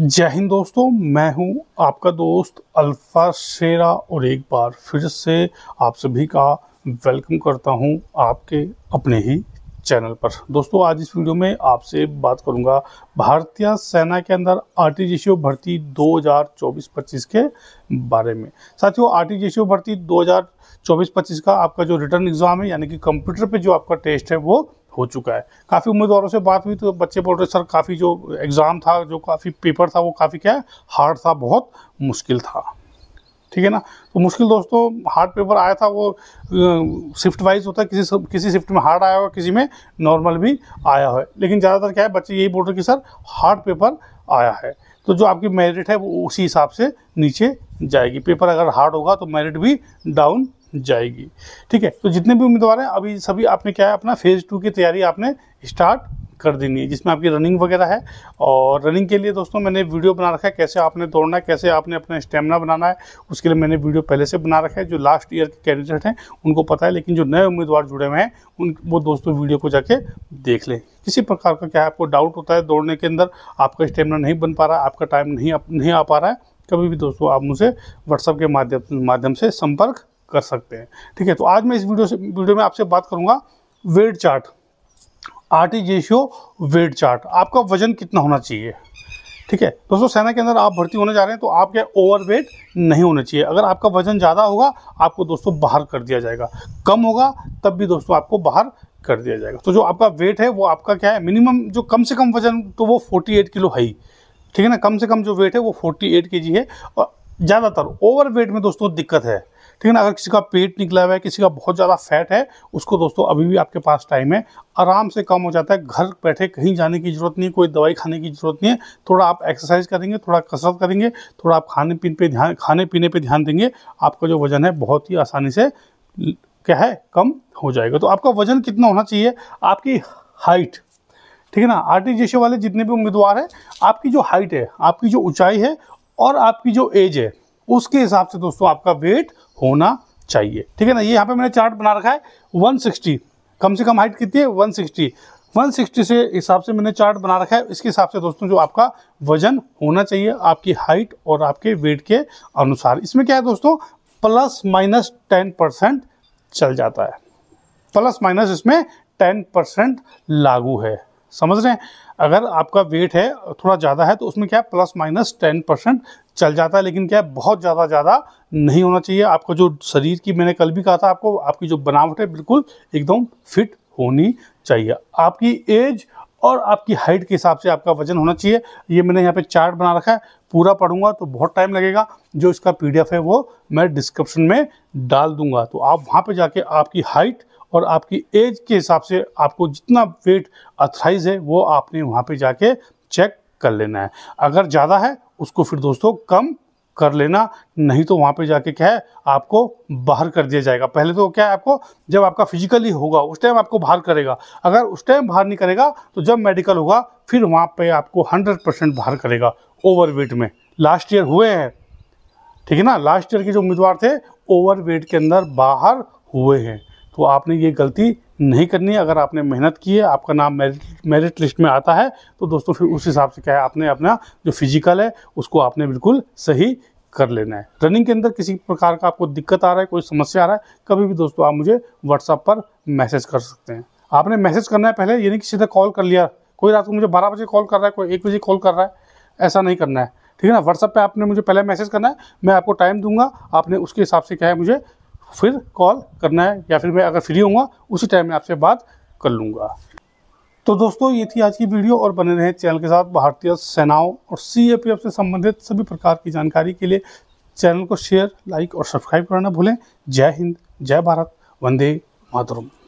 जय हिंद दोस्तों मैं हूं आपका दोस्त अल्फा शेरा और एक बार फिर से आप सभी का वेलकम करता हूं आपके अपने ही चैनल पर दोस्तों आज इस वीडियो में आपसे बात करूंगा भारतीय सेना के अंदर आर टी भर्ती 2024-25 के बारे में साथियों आर टी भर्ती 2024-25 का आपका जो रिटर्न एग्ज़ाम है यानी कि कंप्यूटर पे जो आपका टेस्ट है वो हो चुका है काफ़ी उम्मीदवारों से बात हुई तो बच्चे बोल रहे सर काफ़ी जो एग्ज़ाम था जो काफ़ी पेपर था वो काफ़ी क्या है हार्ड था बहुत मुश्किल था ठीक है ना तो मुश्किल दोस्तों हार्ड पेपर आया था वो शिफ्ट वाइज होता है किसी किसी शिफ्ट में हार्ड आया हो किसी में नॉर्मल भी आया है लेकिन ज़्यादातर क्या है बच्चे यही बोल रहे कि सर हार्ड पेपर आया है तो जो आपकी मेरिट है वो उसी हिसाब से नीचे जाएगी पेपर अगर हार्ड होगा तो मेरिट भी डाउन जाएगी ठीक है तो जितने भी उम्मीदवार हैं अभी सभी आपने क्या है अपना फेज़ टू की तैयारी आपने स्टार्ट कर देनी है जिसमें आपकी रनिंग वगैरह है और रनिंग के लिए दोस्तों मैंने वीडियो बना रखा है कैसे आपने दौड़ना है कैसे आपने अपना स्टेमिना बनाना है उसके लिए मैंने वीडियो पहले से बना रखा है जो लास्ट ईयर के कैंडिडेट हैं उनको पता है लेकिन जो नए उम्मीदवार जुड़े हुए हैं उन वो दोस्तों वीडियो को जाके देख लें किसी प्रकार का क्या है आपको डाउट होता है दौड़ने के अंदर आपका स्टेमिना नहीं बन पा रहा आपका टाइम नहीं नहीं आ पा रहा है कभी भी दोस्तों आप मुझे व्हाट्सअप के माध्यम माध्यम से संपर्क कर सकते हैं ठीक है तो आज मैं इस वीडियो से वीडियो में आपसे बात करूंगा weight chart R T ratio weight chart आपका वजन कितना होना चाहिए ठीक है दोस्तों सेना के अंदर आप भर्ती होने जा रहे हैं तो आपके ओवर ओवरवेट नहीं होना चाहिए अगर आपका वजन ज़्यादा होगा आपको दोस्तों बाहर कर दिया जाएगा कम होगा तब भी दोस्तों आपको बाहर कर दिया जाएगा तो जो आपका वेट है वो आपका क्या है मिनिमम जो कम से कम वजन तो वो 48 किलो है ही ठीक है ना कम से कम जो वेट है वो 48 एट है और ज़्यादातर ओवर वेट में दोस्तों दिक्कत है ठीक है ना अगर किसी का पेट निकला हुआ है किसी का बहुत ज़्यादा फैट है उसको दोस्तों अभी भी आपके पास टाइम है आराम से कम हो जाता है घर बैठे कहीं जाने की ज़रूरत नहीं कोई दवाई खाने की ज़रूरत नहीं है थोड़ा आप एक्सरसाइज करेंगे थोड़ा कसरत करेंगे थोड़ा आप खाने पीने पर ध्यान खाने पीने पर ध्यान देंगे आपका जो वजन है बहुत ही आसानी से क्या है कम हो जाएगा तो आपका वजन कितना होना चाहिए आपकी हाइट ठीक है ना आर टी वाले जितने भी उम्मीदवार हैं आपकी जो हाइट है आपकी जो ऊंचाई है और आपकी जो एज है उसके हिसाब से दोस्तों आपका वेट होना चाहिए ठीक है ना ये यहाँ पे मैंने चार्ट बना रखा है 160 कम से कम हाइट कितनी है 160 160 से हिसाब से मैंने चार्ट बना रखा है इसके हिसाब से दोस्तों जो आपका वजन होना चाहिए आपकी हाइट और आपके वेट के अनुसार इसमें क्या है दोस्तों प्लस माइनस टेन परसेंट चल जाता है प्लस माइनस इसमें टेन परसेंट लागू है समझ रहे हैं अगर आपका वेट है थोड़ा ज़्यादा है तो उसमें क्या है प्लस माइनस टेन परसेंट चल जाता है लेकिन क्या है बहुत ज़्यादा ज़्यादा नहीं होना चाहिए आपका जो शरीर की मैंने कल भी कहा था आपको आपकी जो बनावट है बिल्कुल एकदम फिट होनी चाहिए आपकी एज और आपकी हाइट के हिसाब से आपका वजन होना चाहिए ये मैंने यहाँ पे चार्ट बना रखा है पूरा पढ़ूंगा तो बहुत टाइम लगेगा जो इसका पीडीएफ है वो मैं डिस्क्रिप्शन में डाल दूंगा तो आप वहाँ पे जाके आपकी हाइट और आपकी एज के हिसाब से आपको जितना वेट अथराइज है वो आपने वहाँ पे जाके चेक कर लेना है अगर ज़्यादा है उसको फिर दोस्तों कम कर लेना नहीं तो वहाँ पे जाके क्या है आपको बाहर कर दिया जाएगा पहले तो क्या है आपको जब आपका फिजिकली होगा उस टाइम आपको बाहर करेगा अगर उस टाइम बाहर नहीं करेगा तो जब मेडिकल होगा फिर वहाँ पे आपको 100 परसेंट बाहर करेगा ओवरवेट में लास्ट ईयर हुए हैं ठीक है ना लास्ट ईयर के जो उम्मीदवार थे वेट के अंदर बाहर हुए हैं तो आपने ये गलती नहीं करनी है अगर आपने मेहनत की है आपका नाम मेरिट मेरिट लिस्ट में आता है तो दोस्तों फिर उस हिसाब से क्या है आपने अपना जो फिजिकल है उसको आपने बिल्कुल सही कर लेना है रनिंग के अंदर किसी प्रकार का आपको दिक्कत आ रहा है कोई समस्या आ रहा है कभी भी दोस्तों आप मुझे व्हाट्सअप पर मैसेज कर सकते हैं आपने मैसेज करना है पहले यानी कि सीधा कॉल कर लिया कोई रात को मुझे बारह बजे कॉल कर रहा है कोई एक बजे कॉल कर रहा है ऐसा नहीं करना है ठीक है ना व्हाट्सअप पे आपने मुझे पहले मैसेज करना है मैं आपको टाइम दूंगा आपने उसके हिसाब से क्या है मुझे फिर कॉल करना है या फिर मैं अगर फ्री हूँ उसी टाइम में आपसे बात कर लूँगा तो दोस्तों ये थी आज की वीडियो और बने रहें चैनल के साथ भारतीय सेनाओं और सी से संबंधित सभी प्रकार की जानकारी के लिए चैनल को शेयर लाइक और सब्सक्राइब करना भूलें जय हिंद जय भारत वंदे मातरम